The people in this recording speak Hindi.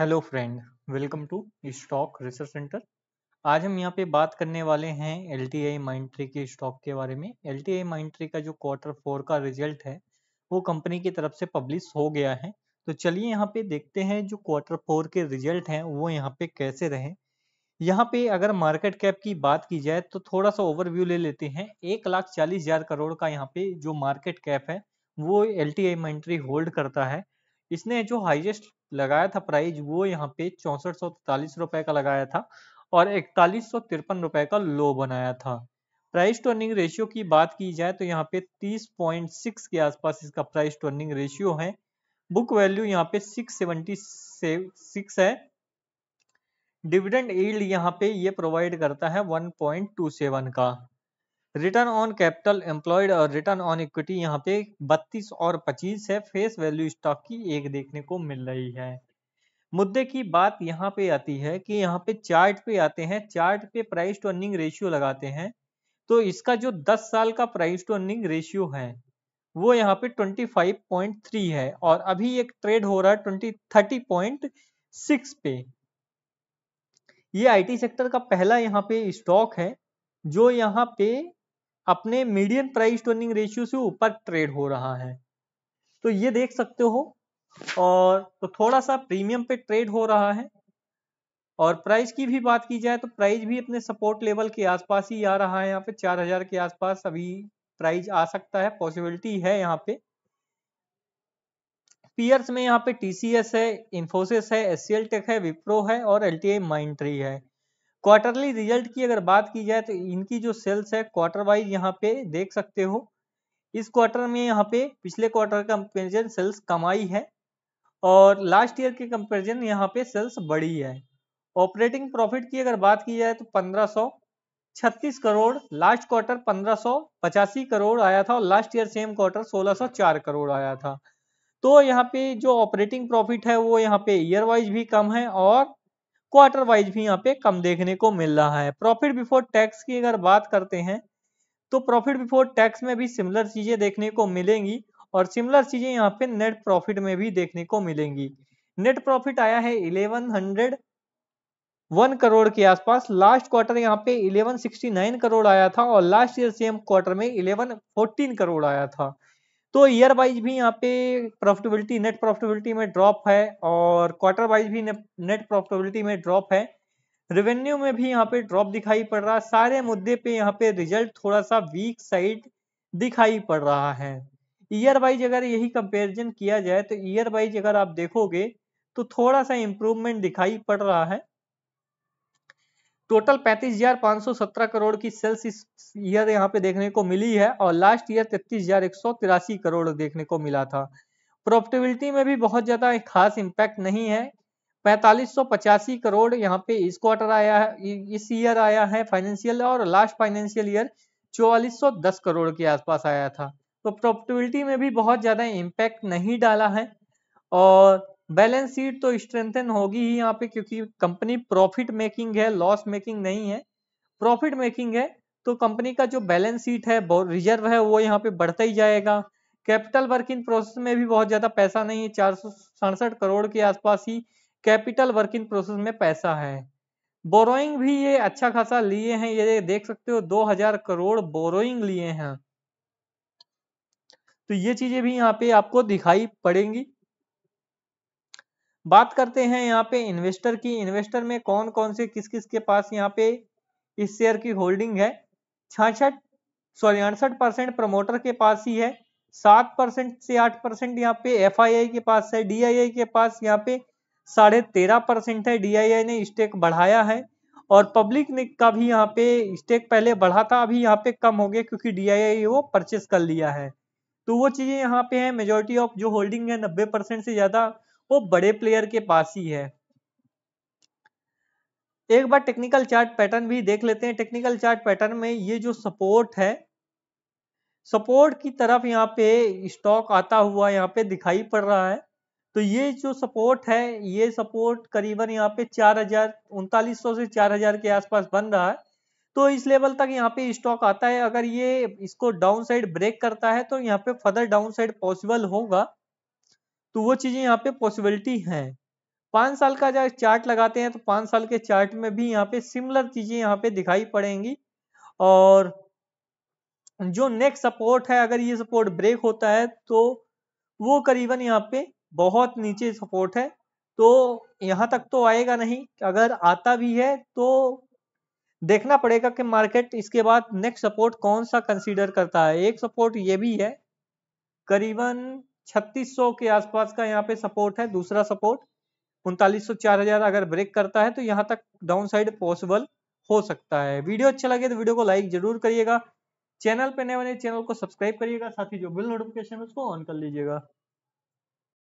hello friend welcome to stock research centre आज हम यहाँ पे बात करने वाले हैं एल टी आई माइंट्री के स्टॉक के बारे में एल टी आई माइंट्री का जो क्वार्टर फोर का रिजल्ट है वो कंपनी की तरफ से पब्लिश हो गया है तो चलिए यहाँ पे देखते हैं जो क्वार्टर फोर के रिजल्ट हैं वो यहाँ पे कैसे रहे यहाँ पे अगर मार्केट कैप की बात की जाए तो थोड़ा सा ओवरव्यू ले लेते हैं एक लाख चालीस हजार करोड़ का यहाँ पे जो मार्केट कैप है वो L T I Mindtree hold करता है इसने जो हाईएस्ट लगाया था प्राइस वो यहाँ पे चौसठ सौ रुपए का लगाया था और इकतालीस सौ तिरपन रुपए का लो बनाया था प्राइस टू अर्निंग रेशियो की बात की जाए तो यहाँ पे 30.6 के आसपास इसका प्राइस टू अर्निंग रेशियो है बुक वैल्यू यहाँ पे 676 है डिविडेंड एल्ड यहाँ पे ये प्रोवाइड करता है 1.27 का रिटर्न ऑन कैपिटल एम्प्लॉयड और रिटर्न ऑन इक्विटी यहाँ पे 32 और 25 है फेस वैल्यू स्टॉक की एक देखने को मिल रही है मुद्दे की बात यहाँ पे आती है कि यहाँ पे चार्ट पे आते हैं चार्ट पे प्राइस टू अर्निंग रेशियो लगाते हैं तो इसका जो 10 साल का प्राइस टू अर्निंग रेशियो है वो यहाँ पे 25.3 है और अभी एक ट्रेड हो रहा है ट्वेंटी थर्टी पे ये आईटी सेक्टर का पहला यहाँ पे स्टॉक है जो यहाँ पे अपने मीडियम प्राइस टर्निंग रेशियो से ऊपर ट्रेड हो रहा है तो ये देख सकते हो और तो थोड़ा सा प्रीमियम पे ट्रेड हो रहा है और प्राइस की भी बात की जाए तो प्राइस भी अपने सपोर्ट लेवल के आसपास ही आ रहा है यहाँ पे चार हजार के आसपास अभी प्राइस आ सकता है पॉसिबिलिटी है यहाँ पे पीयर्स में यहाँ पे टीसीएस है इंफोसिस है एस टेक है विप्रो है और एल टी है क्वार्टरली रिजल्ट की अगर बात की जाए तो इनकी जो सेल्स है क्वार्टर वाइज यहाँ पे देख सकते हो इस क्वार्टर में यहाँ पे पिछले क्वार्टर का कंपेरिजन सेल्स कमाई है और लास्ट ईयर के कंपेरिजन यहाँ पे सेल्स बढ़ी है ऑपरेटिंग प्रॉफिट की अगर बात की जाए तो पंद्रह छत्तीस करोड़ लास्ट क्वार्टर पंद्रह सौ पचासी करोड़ आया था और लास्ट ईयर सेम क्वार्टर सोलह सौ चार करोड़ आया था तो यहाँ पे जो ऑपरेटिंग प्रॉफिट है वो यहाँ पे ईयर वाइज भी कम है और क्वार्टर वाइज भी यहाँ पे कम देखने को मिल रहा है प्रॉफिट बिफोर टैक्स की अगर बात करते हैं तो प्रॉफिट बिफोर टैक्स में भी सिमिलर चीजें देखने को मिलेंगी और सिमिलर चीजें यहाँ पे नेट प्रॉफिट में भी देखने को मिलेंगी नेट प्रॉफिट आया है इलेवन हंड्रेड वन करोड़ के आसपास लास्ट क्वार्टर यहाँ पे 1169 करोड़ आया था और लास्ट ईयर सेम क्वार्टर में 1114 करोड़ आया था तो ईयर वाइज भी यहाँ पे प्रॉफिटेबिलिटी नेट प्रॉफिटेबिलिटी में ड्रॉप है और क्वार्टर वाइज भी नेट प्रॉफिटेबिलिटी में ड्रॉप है रेवेन्यू में भी यहाँ पे ड्रॉप दिखाई पड़ रहा है सारे मुद्दे पे यहाँ पे रिजल्ट थोड़ा सा वीक साइड दिखाई पड़ रहा है ईयर वाइज अगर यही कंपेरिजन किया जाए तो ईयर वाइज अगर आप देखोगे तो थोड़ा सा इम्प्रूवमेंट दिखाई पड़ रहा है टोटल पैंतीस हजार पांच सौ सत्रह करोड़ की सेल्स इस ईयर यहाँ पे देखने को मिली है और लास्ट ईयर तेतीस हजार एक सौ तिरासी करोड़ देखने को मिला था प्रॉफिटेबिलिटी में भी बहुत ज्यादा खास इम्पैक्ट नहीं है पैंतालीस सौ पचासी करोड़ यहाँ पे इस क्वार्टर आया है इस ईयर आया है फाइनेंशियल और लास्ट फाइनेंशियल ईयर चौवालीस सौ दस करोड़ के आसपास आया था तो प्रॉफिटेबिलिटी में भी बहुत ज्यादा इम्पैक्ट नहीं डाला है और बैलेंस शीट तो स्ट्रेंथन होगी ही यहाँ पे क्योंकि कंपनी प्रॉफिट मेकिंग है लॉस मेकिंग नहीं है प्रॉफिट मेकिंग है तो कंपनी का जो बैलेंस शीट है रिजर्व है वो यहाँ पे बढ़ता ही जाएगा कैपिटल वर्किंग प्रोसेस में भी बहुत ज्यादा पैसा नहीं है चार करोड़ के आसपास ही कैपिटल वर्किंग प्रोसेस में पैसा है बोरोइंग भी ये अच्छा खासा लिए हैं ये देख सकते हो 2000 करोड़ बोरोइंग लिए हैं तो ये चीजें भी यहाँ पे आपको दिखाई पड़ेंगी बात करते हैं यहाँ पे इन्वेस्टर की इन्वेस्टर में कौन कौन से किस किस के पास यहाँ पे इस शेयर की होल्डिंग है छाछ सॉरी अड़सठ परसेंट प्रमोटर के पास ही है सात परसेंट से आठ परसेंट यहाँ पे एफ के पास है डी के पास यहाँ पे साढ़े तेरह परसेंट है डी ने स्टेक बढ़ाया है और पब्लिक ने का भी यहाँ पे स्टेक पहले बढ़ा था अभी यहाँ पे कम हो गया क्योंकि डी वो परचेस कर लिया है तो वो चीज़ें यहाँ पे है मेजोरिटी ऑफ जो होल्डिंग है नब्बे परसेंट से ज़्यादा वो बड़े प्लेयर के पास ही है एक बार टेक्निकल चार्ट पैटर्न भी देख लेते हैं टेक्निकल चार्ट पैटर्न में ये जो सपोर्ट है सपोर्ट की तरफ यहाँ पे स्टॉक आता हुआ यहाँ पे दिखाई पड़ रहा है तो ये जो सपोर्ट है ये सपोर्ट करीबन यहाँ पे चार हजार उनतालीस से चार हजार के आसपास बन रहा है तो इस लेवल तक यहाँ पे स्टॉक आता है अगर ये इसको डाउन साइड ब्रेक करता है तो यहाँ पे फर्दर डाउन साइड पॉसिबल होगा तो वो चीजें यहाँ पे पॉसिबिलिटी हैं पांच साल का जब चार्ट लगाते हैं तो पांच साल के चार्ट में भी यहाँ पे सिमिलर चीजें यहाँ पे दिखाई पड़ेंगी और जो नेक्स्ट सपोर्ट है अगर ये सपोर्ट ब्रेक होता है तो वो करीबन यहाँ पे बहुत नीचे सपोर्ट है तो यहाँ तक तो आएगा नहीं अगर आता भी है तो देखना पड़ेगा कि मार्केट इसके बाद नेक्स्ट सपोर्ट कौन सा कंसीडर करता है एक सपोर्ट ये भी है करीबन 3600 के आसपास का यहाँ पे सपोर्ट है दूसरा सपोर्ट उनतालीस सौ चार हजार अगर ब्रेक करता है तो यहाँ तक डाउन साइड पॉसिबल हो सकता है वीडियो अच्छा लगे तो वीडियो को लाइक जरूर करिएगा चैनल पे नए बने चैनल को सब्सक्राइब करिएगा साथ ही जो बिल नोटिफिकेशन है उसको ऑन कर लीजिएगा